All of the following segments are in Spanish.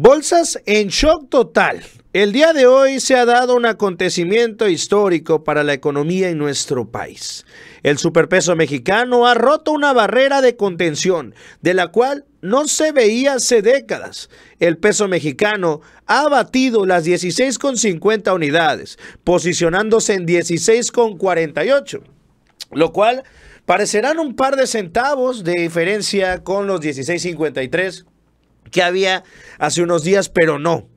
Bolsas en shock total. El día de hoy se ha dado un acontecimiento histórico para la economía en nuestro país. El superpeso mexicano ha roto una barrera de contención de la cual no se veía hace décadas. El peso mexicano ha batido las 16,50 unidades, posicionándose en 16,48, lo cual parecerán un par de centavos de diferencia con los 16,53 que había hace unos días, pero no.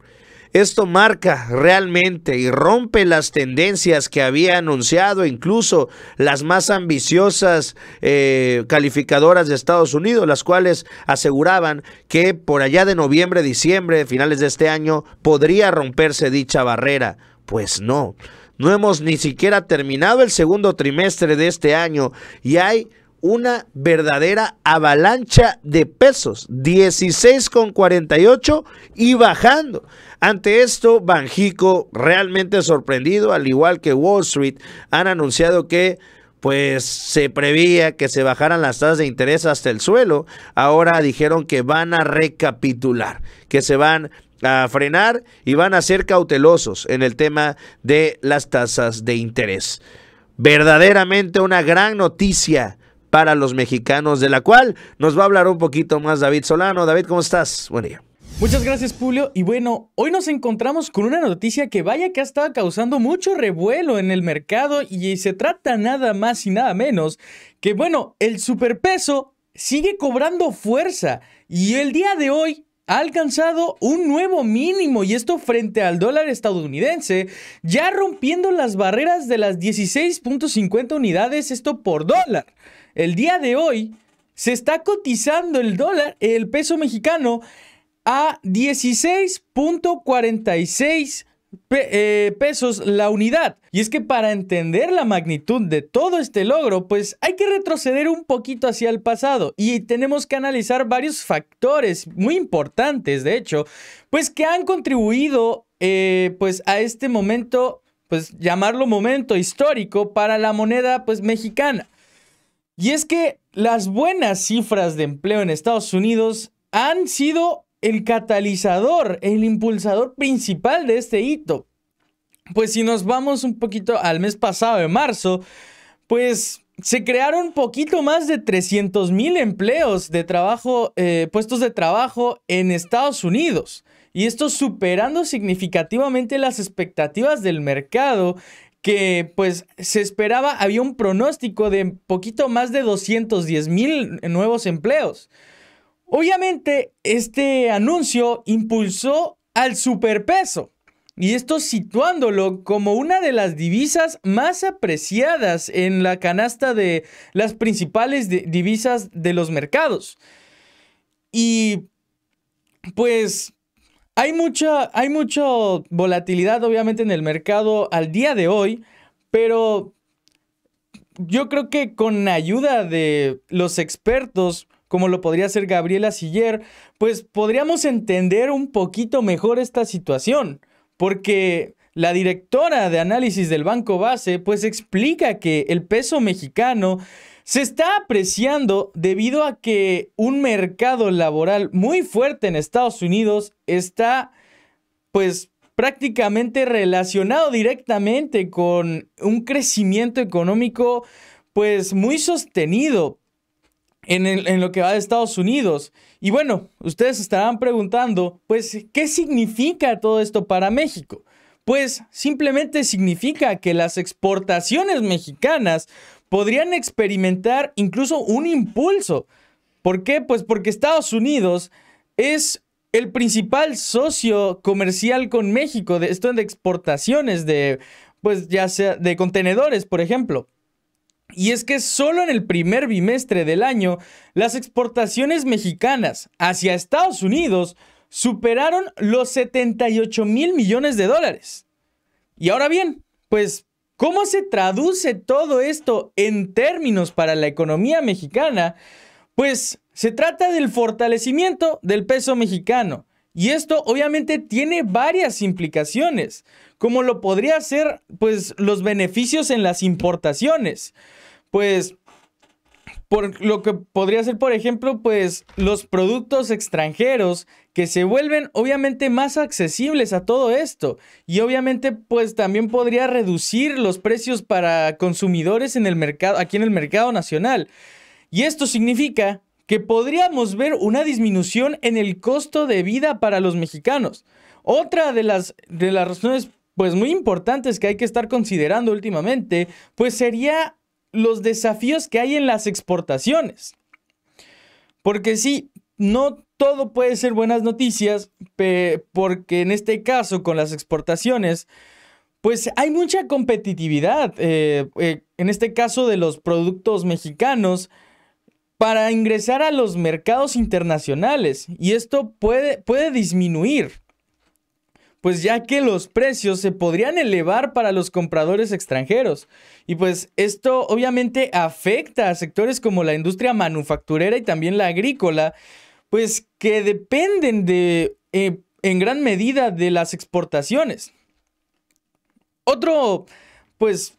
Esto marca realmente y rompe las tendencias que había anunciado incluso las más ambiciosas eh, calificadoras de Estados Unidos, las cuales aseguraban que por allá de noviembre, diciembre, finales de este año, podría romperse dicha barrera. Pues no, no hemos ni siquiera terminado el segundo trimestre de este año y hay una verdadera avalancha de pesos, 16,48 y bajando. Ante esto, Banjico, realmente sorprendido, al igual que Wall Street, han anunciado que pues se prevía que se bajaran las tasas de interés hasta el suelo. Ahora dijeron que van a recapitular, que se van a frenar y van a ser cautelosos en el tema de las tasas de interés verdaderamente una gran noticia para los mexicanos, de la cual nos va a hablar un poquito más David Solano. David, ¿cómo estás? Buen día. Muchas gracias, Julio. Y bueno, hoy nos encontramos con una noticia que vaya que ha estado causando mucho revuelo en el mercado y se trata nada más y nada menos que, bueno, el superpeso sigue cobrando fuerza y el día de hoy ha alcanzado un nuevo mínimo y esto frente al dólar estadounidense, ya rompiendo las barreras de las 16.50 unidades, esto por dólar el día de hoy se está cotizando el dólar, el peso mexicano, a 16.46 eh, pesos la unidad. Y es que para entender la magnitud de todo este logro, pues hay que retroceder un poquito hacia el pasado y tenemos que analizar varios factores muy importantes, de hecho, pues que han contribuido eh, pues a este momento, pues llamarlo momento histórico para la moneda pues mexicana. Y es que las buenas cifras de empleo en Estados Unidos han sido el catalizador, el impulsador principal de este hito. Pues si nos vamos un poquito al mes pasado de marzo, pues se crearon un poquito más de 300 mil empleos de trabajo, eh, puestos de trabajo en Estados Unidos. Y esto superando significativamente las expectativas del mercado que pues se esperaba, había un pronóstico de poquito más de 210 mil nuevos empleos. Obviamente, este anuncio impulsó al superpeso, y esto situándolo como una de las divisas más apreciadas en la canasta de las principales divisas de los mercados. Y pues hay mucha, hay volatilidad, obviamente, en el mercado al día de hoy, pero yo creo que con ayuda de los expertos, como lo podría hacer Gabriela Siller, pues podríamos entender un poquito mejor esta situación, porque la directora de análisis del Banco Base, pues explica que el peso mexicano se está apreciando debido a que un mercado laboral muy fuerte en Estados Unidos está pues prácticamente relacionado directamente con un crecimiento económico pues muy sostenido en, lo que va de Estados Unidos. Y bueno, ustedes estarán preguntando pues ¿qué significa todo esto para México? Pues simplemente significa que las exportaciones mexicanas podrían experimentar incluso un impulso. ¿Por qué? Pues porque Estados Unidos es el principal socio comercial con México, de esto de exportaciones de, pues ya sea de contenedores, por ejemplo. Y es que solo en el primer bimestre del año, las exportaciones mexicanas hacia Estados Unidos superaron los 78 mil millones de dólares. Y ahora bien, pues ¿Cómo se traduce todo esto en términos para la economía mexicana? Pues se trata del fortalecimiento del peso mexicano. Y esto obviamente tiene varias implicaciones, como lo podría ser pues los beneficios en las importaciones. Pues por lo que podría ser, por ejemplo, pues los productos extranjeros que se vuelven obviamente más accesibles a todo esto y obviamente pues también podría reducir los precios para consumidores en el mercado aquí en el mercado nacional. Y esto significa que podríamos ver una disminución en el costo de vida para los mexicanos. Otra de las de las razones pues muy importantes que hay que estar considerando últimamente, pues sería los desafíos que hay en las exportaciones. Porque sí, no todo puede ser buenas noticias, porque en este caso con las exportaciones, pues hay mucha competitividad, eh, eh, en este caso de los productos mexicanos, para ingresar a los mercados internacionales. Y esto puede, puede disminuir pues ya que los precios se podrían elevar para los compradores extranjeros. Y pues esto obviamente afecta a sectores como la industria manufacturera y también la agrícola, pues que dependen de, eh, en gran medida de las exportaciones. Otro, pues,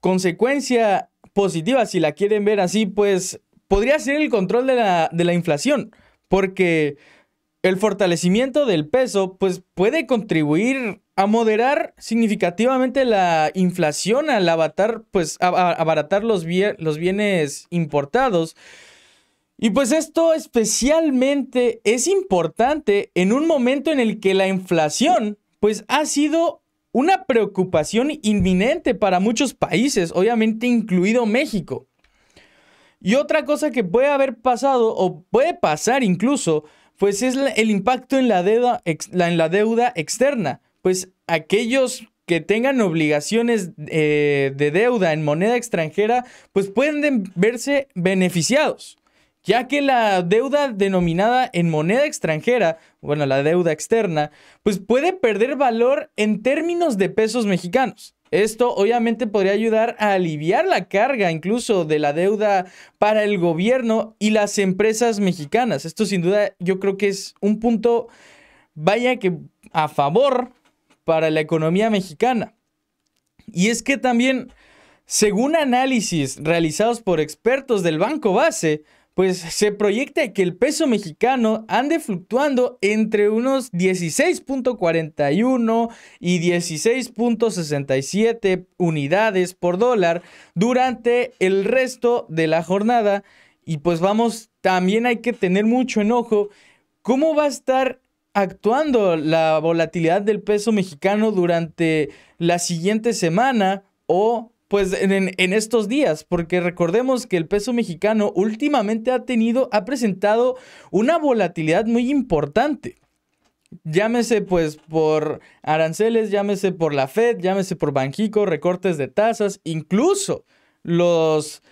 consecuencia positiva, si la quieren ver así, pues podría ser el control de la, de la inflación, porque el fortalecimiento del peso pues, puede contribuir a moderar significativamente la inflación al abatar, pues, abaratar los, los bienes importados. Y pues esto especialmente es importante en un momento en el que la inflación pues ha sido una preocupación inminente para muchos países, obviamente incluido México. Y otra cosa que puede haber pasado o puede pasar incluso pues es el impacto en la deuda, en la deuda externa. Pues aquellos que tengan obligaciones eh, de deuda en moneda extranjera, pues pueden verse beneficiados, ya que la deuda denominada en moneda extranjera, bueno, la deuda externa, pues puede perder valor en términos de pesos mexicanos. Esto obviamente podría ayudar a aliviar la carga incluso de la deuda para el gobierno y las empresas mexicanas. Esto sin duda yo creo que es un punto, vaya que a favor para la economía mexicana. Y es que también, según análisis realizados por expertos del Banco Base, pues se proyecta que el peso mexicano ande fluctuando entre unos 16.41 y 16.67 unidades por dólar durante el resto de la jornada. Y pues vamos, también hay que tener mucho enojo cómo va a estar actuando la volatilidad del peso mexicano durante la siguiente semana o pues en, estos días, porque recordemos que el peso mexicano últimamente ha tenido, ha presentado una volatilidad muy importante. Llámese pues por aranceles, llámese por la Fed, llámese por Banjico, recortes de tasas, incluso los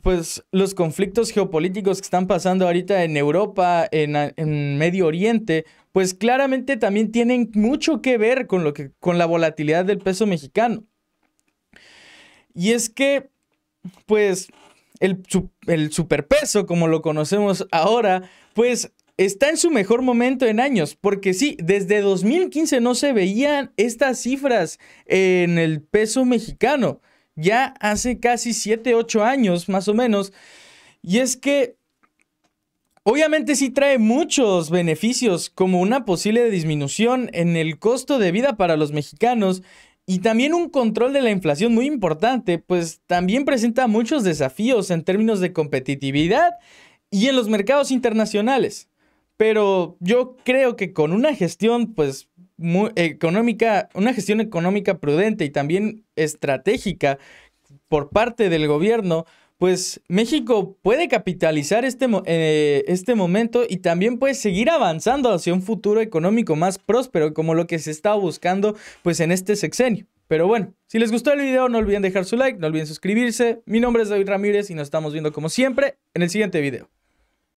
pues los conflictos geopolíticos que están pasando ahorita en Europa, en, en, Medio Oriente, pues claramente también tienen mucho que ver con lo que con la volatilidad del peso mexicano. Y es que, pues, el, superpeso, como lo conocemos ahora, pues está en su mejor momento en años, porque sí, desde 2015 no se veían estas cifras en el peso mexicano, ya hace casi 7, 8 años más o menos, y es que obviamente sí trae muchos beneficios, como una posible disminución en el costo de vida para los mexicanos, y también un control de la inflación muy importante, pues también presenta muchos desafíos en términos de competitividad y en los mercados internacionales. Pero yo creo que con una gestión, pues, muy económica, una gestión económica prudente y también estratégica por parte del gobierno, pues México puede capitalizar este, eh, este momento y también puede seguir avanzando hacia un futuro económico más próspero, como lo que se está buscando pues en este sexenio. Pero bueno, si les gustó el video no olviden dejar su like, no olviden suscribirse. Mi nombre es David Ramírez y nos estamos viendo como siempre en el siguiente video.